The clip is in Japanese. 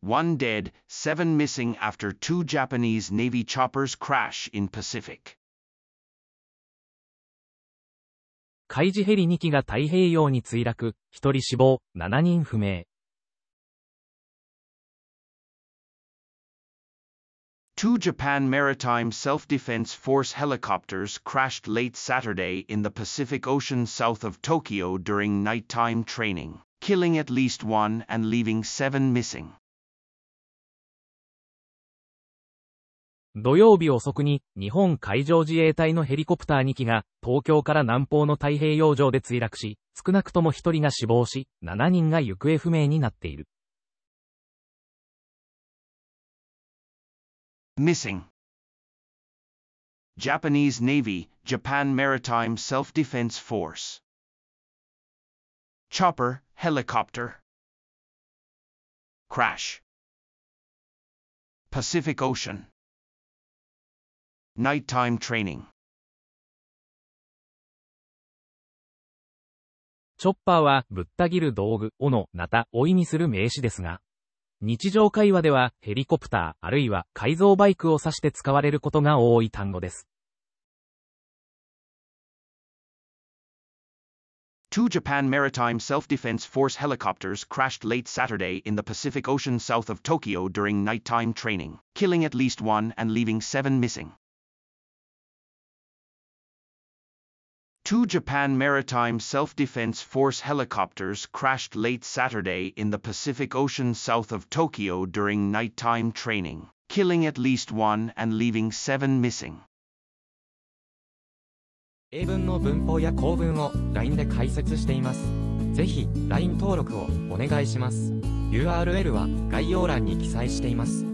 one dead, seven missing after two Japanese Navy choppers crash in Pacific. 海事ヘリ2機が太平洋に墜落、1人死亡、7人不明。Two Japan Maritime Self-Defense Force helicopters crashed late Saturday in the Pacific Ocean south of Tokyo during nighttime training, killing at least one and leaving seven missing. 土曜日遅くに日本海上自衛隊のヘリコプター2機が東京から南方の太平洋上で墜落し、少なくとも1人が死亡し、7人が行方不明になっている。Missing Japanese Navy, Japan Maritime Self-Defense Force Chopper, Helicopter Crash Pacific Ocean Nighttime training. チョッパーはぶった切る道具、斧、なたを意味する名詞ですが、日常会話ではヘリコプターあるいは改造バイクを指して使われることが多い単語です。Two Japan Maritime Self-Defense Force helicopters crashed late Saturday in the Pacific Ocean south of Tokyo during nighttime training, killing at least one and leaving seven missing. Two Japan Maritime Self-Defense Force helicopters crashed late Saturday in the Pacific Ocean south of Tokyo during nighttime training, killing at least one and leaving seven missing. 英文の文法や構文を LINE で解説しています。ぜひ LINE 登録をお願いします。URL は概要欄に記載しています。